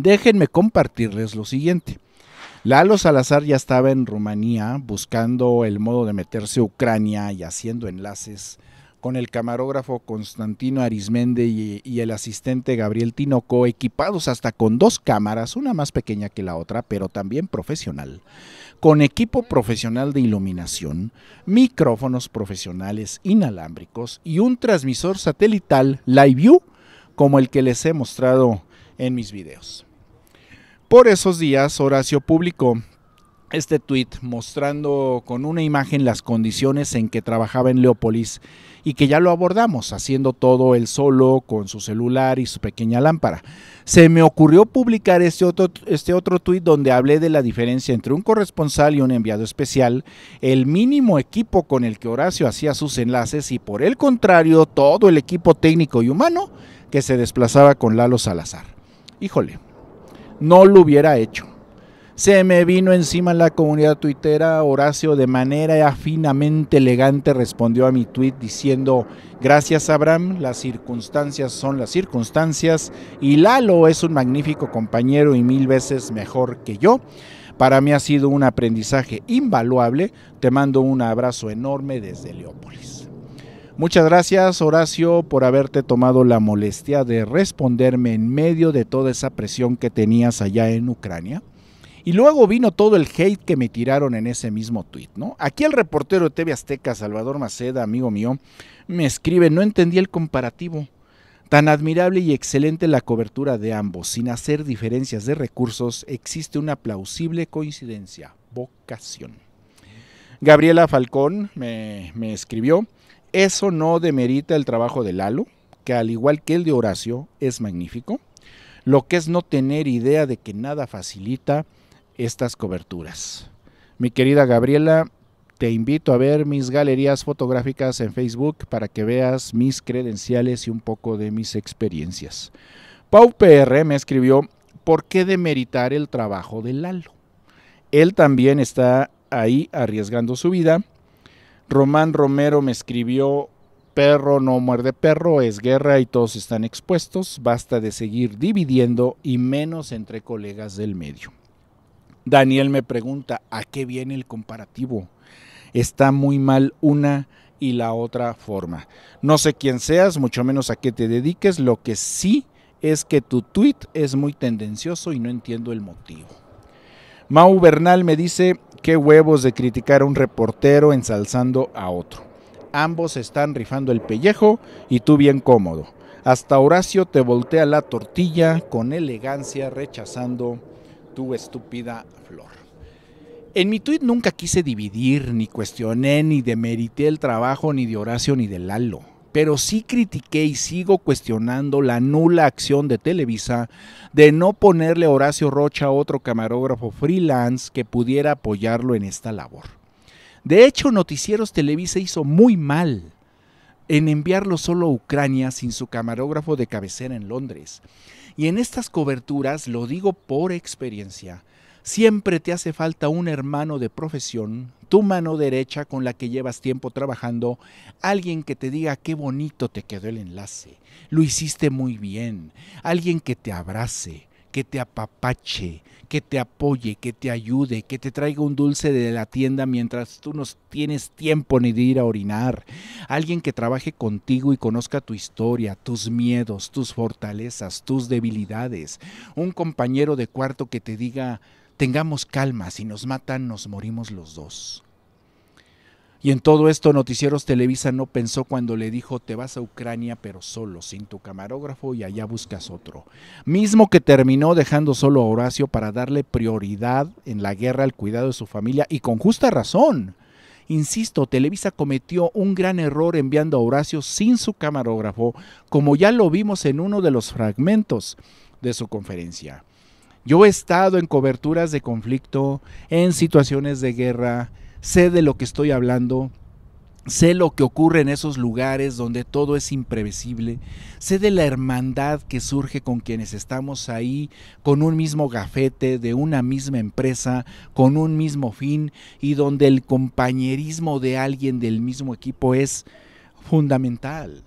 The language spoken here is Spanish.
Déjenme compartirles lo siguiente. Lalo Salazar ya estaba en Rumanía buscando el modo de meterse a Ucrania y haciendo enlaces con el camarógrafo Constantino Arismende y, el asistente Gabriel Tinoco, equipados hasta con dos cámaras, una más pequeña que la otra, pero también profesional, con equipo profesional de iluminación, micrófonos profesionales inalámbricos y un transmisor satelital LiveView como el que les he mostrado en mis videos. Por esos días, Horacio publicó este tweet mostrando con una imagen las condiciones en que trabajaba en Leópolis y que ya lo abordamos, haciendo todo él solo con su celular y su pequeña lámpara. Se me ocurrió publicar este otro, este otro tuit donde hablé de la diferencia entre un corresponsal y un enviado especial, el mínimo equipo con el que Horacio hacía sus enlaces y por el contrario todo el equipo técnico y humano que se desplazaba con Lalo Salazar. Híjole, no lo hubiera hecho. Se me vino encima en la comunidad tuitera, Horacio de manera afinamente elegante respondió a mi tweet diciendo, gracias Abraham, las circunstancias son las circunstancias y Lalo es un magnífico compañero y mil veces mejor que yo. Para mí ha sido un aprendizaje invaluable, te mando un abrazo enorme desde Leópolis. Muchas gracias Horacio por haberte tomado la molestia de responderme en medio de toda esa presión que tenías allá en Ucrania. Y luego vino todo el hate que me tiraron en ese mismo tuit, ¿no? Aquí el reportero de TV Azteca, Salvador Maceda, amigo mío, me escribe, no entendí el comparativo. Tan admirable y excelente la cobertura de ambos, sin hacer diferencias de recursos, existe una plausible coincidencia, vocación. Gabriela Falcón me escribió, eso no demerita el trabajo de Lalo, que al igual que el de Horacio es magnífico, lo que es no tener idea de que nada facilita estas coberturas. Mi querida Gabriela, te invito a ver mis galerías fotográficas en Facebook para que veas mis credenciales y un poco de mis experiencias. Pau PR me escribió, ¿por qué demeritar el trabajo de Lalo? Él también está ahí arriesgando su vida Román Romero me escribió, perro no muerde perro, es guerra y todos están expuestos, basta de seguir dividiendo y menos entre colegas del medio. Daniel me pregunta, ¿a qué viene el comparativo? Está muy mal una y la otra forma. No sé quién seas, mucho menos a qué te dediques, lo que sí es que tu tweet es muy tendencioso y no entiendo el motivo. Mau Bernal me dice, qué huevos de criticar a un reportero ensalzando a otro. Ambos están rifando el pellejo y tú bien cómodo. Hasta Horacio te voltea la tortilla con elegancia rechazando tu estúpida flor. En mi tuit nunca quise dividir, ni cuestioné, ni demerité el trabajo ni de Horacio ni de Lalo pero sí critiqué y sigo cuestionando la nula acción de Televisa de no ponerle a Horacio Rocha a otro camarógrafo freelance que pudiera apoyarlo en esta labor. De hecho, Noticieros Televisa hizo muy mal en enviarlo solo a Ucrania sin su camarógrafo de cabecera en Londres. Y en estas coberturas, lo digo por experiencia, Siempre te hace falta un hermano de profesión, tu mano derecha con la que llevas tiempo trabajando, alguien que te diga qué bonito te quedó el enlace, lo hiciste muy bien, alguien que te abrace, que te apapache, que te apoye, que te ayude, que te traiga un dulce de la tienda mientras tú no tienes tiempo ni de ir a orinar. Alguien que trabaje contigo y conozca tu historia, tus miedos, tus fortalezas, tus debilidades. Un compañero de cuarto que te diga, tengamos calma, si nos matan nos morimos los dos. Y en todo esto Noticieros Televisa no pensó cuando le dijo te vas a Ucrania pero solo, sin tu camarógrafo y allá buscas otro. Mismo que terminó dejando solo a Horacio para darle prioridad en la guerra al cuidado de su familia y con justa razón. Insisto, Televisa cometió un gran error enviando a Horacio sin su camarógrafo, como ya lo vimos en uno de los fragmentos de su conferencia. Yo he estado en coberturas de conflicto, en situaciones de guerra, sé de lo que estoy hablando, sé lo que ocurre en esos lugares donde todo es imprevisible, sé de la hermandad que surge con quienes estamos ahí, con un mismo gafete, de una misma empresa, con un mismo fin y donde el compañerismo de alguien del mismo equipo es fundamental.